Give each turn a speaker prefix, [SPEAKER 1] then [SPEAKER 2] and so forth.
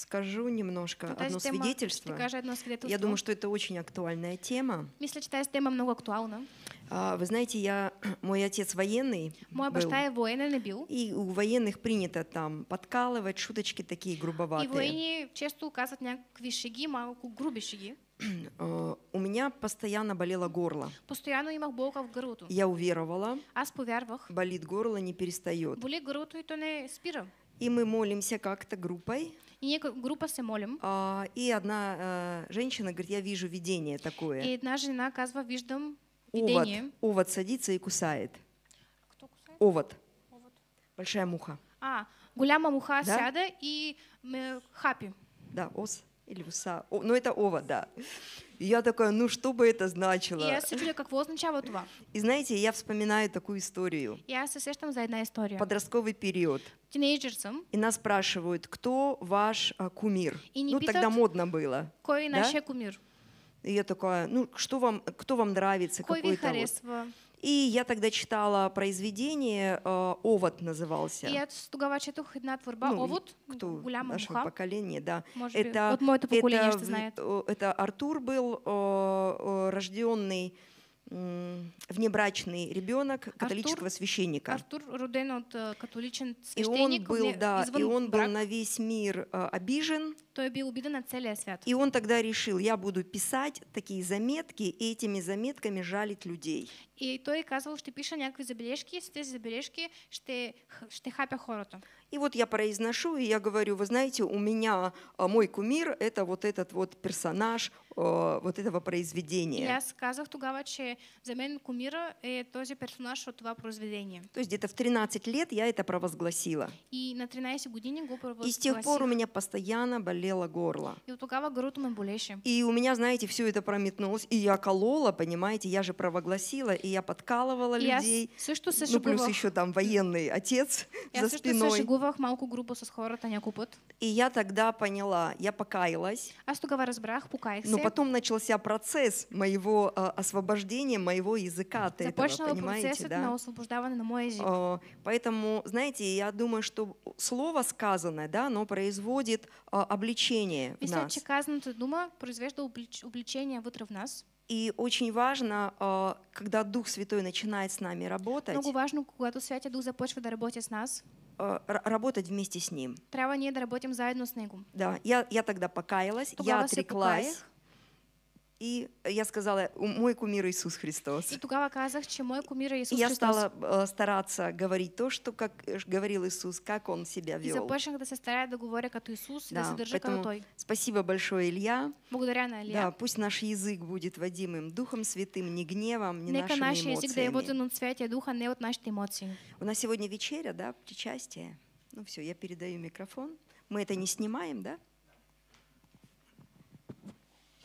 [SPEAKER 1] Скажу немножко ну, одно свидетельство. Я думаю, что это очень актуальная тема.
[SPEAKER 2] Если что тема много актуальна.
[SPEAKER 1] вы знаете, я, мой отец военный Мой был,
[SPEAKER 2] военный был. И у
[SPEAKER 1] военных принято там подкалывать, шуточки такие грубоватые. И воины
[SPEAKER 2] часто указывают на квишиги, малку грубишиги.
[SPEAKER 1] А, у меня постоянно болело горло.
[SPEAKER 2] Постоянно имах болка в горло.
[SPEAKER 1] Я уверовала.
[SPEAKER 2] Аз повярвах. Болит
[SPEAKER 1] горло, не перестает.
[SPEAKER 2] Болит горло, и то не спира.
[SPEAKER 1] И мы молимся как-то группой.
[SPEAKER 2] И некая группа се молим.
[SPEAKER 1] А, и одна э, женщина говорит, я вижу видение такое. И
[SPEAKER 2] одна жена казва, виждам видение. Овод,
[SPEAKER 1] овод садится и кусает. Кто кусает? Овод. Овод. Большая муха.
[SPEAKER 2] А, гуляма муха да? сяда и э, хапи.
[SPEAKER 1] Да, ос или уса. О, но ну, это овод, да. И я такая, ну что бы это значило? И я се
[SPEAKER 2] как какво означава това?
[SPEAKER 1] И знаете, я вспоминаю такую историю.
[SPEAKER 2] Я се сещам за една история.
[SPEAKER 1] Подростковый период. Тинейджер И нас спрашивают, кто ваш а, кумир? И не ну питат, тогда модно было.
[SPEAKER 2] Кой да? наш кумир?
[SPEAKER 1] И я такая, ну что вам, кто вам нравится? Кой какой-то вот. И я тогда читала произведение э, «Овод» назывался. И это
[SPEAKER 2] тугавача тухидна творба ну, «Овод» кто гуляма наше муха.
[SPEAKER 1] поколение, да. Может это, быть. вот мое это поколение, что знает. Э, это Артур был, э, рожденный внебрачный ребенок католического Артур, священника.
[SPEAKER 2] Артур роден от католичен священник. И он был, да, и он брак. был
[SPEAKER 1] на весь мир обижен той бил убедена целия свят. И он тогда решил, я буду писать такие заметки и этими заметками жалить людей.
[SPEAKER 2] И то и казал, что пиша някакви забележки, с эти забележки что ще хапя хорото.
[SPEAKER 1] И вот я произношу, и я говорю, вы знаете, у меня а, мой кумир – это вот этот вот персонаж а, вот этого произведения. Я
[SPEAKER 2] сказал тогава, что за меня кумира – это тоже персонаж этого произведения.
[SPEAKER 1] То есть где-то в 13 лет я это провозгласила.
[SPEAKER 2] И на 13 године го провозгласила. И с тех пор у меня
[SPEAKER 1] постоянно болел болело горло.
[SPEAKER 2] И вот у кого грудь болеше.
[SPEAKER 1] И у меня, знаете, все это прометнулось, и я колола, понимаете, я же провогласила, и я подкалывала и людей. Я слышу, слышу, ну, плюс еще там военный отец я за слышу, спиной. Я
[SPEAKER 2] слышу, малку группу со схора, та не купит.
[SPEAKER 1] И я тогда поняла, я покаялась.
[SPEAKER 2] А что тогава разбрах, покаях се. Но потом
[SPEAKER 1] начался процесс моего э, освобождения моего языка от Започнала этого, понимаете, да? на
[SPEAKER 2] освобождаване на мой язык.
[SPEAKER 1] Э, поэтому, знаете, я думаю, что слово сказанное, да, оно производит э, обличение Мисля, в нас. че
[SPEAKER 2] сказано, дума произвежда облич... обличение внутри в нас.
[SPEAKER 1] И очень важно, э, когда Дух Святой начинает с нами работать. Много
[SPEAKER 2] важно, когда святой Дух започва да работать с нас.
[SPEAKER 1] Э, работать вместе с Ним.
[SPEAKER 2] Трябва ние заедно с Него.
[SPEAKER 1] Да, я, я тогда покаялась, Тогава я отреклась. И я сказала, мой кумир Иисус Христос. И
[SPEAKER 2] тогда казах, что мой кумир Иисус Христос. И Я стала
[SPEAKER 1] э, стараться говорить то, что как э, говорил Иисус, как он себя вел. И започнах
[SPEAKER 2] да се старая да говоря, как Иисус, да, да как държа като той.
[SPEAKER 1] Спасибо большое, Илья.
[SPEAKER 2] Благодаря на Илья. Да,
[SPEAKER 1] пусть наш язык будет водимым Духом Святым, не гневом, не Нека нашими наш язык да е воден
[SPEAKER 2] от Духа, не вот наши эмоции. У нас
[SPEAKER 1] сегодня вечеря, да, причастие. Ну все, я передаю микрофон. Мы это не снимаем, да?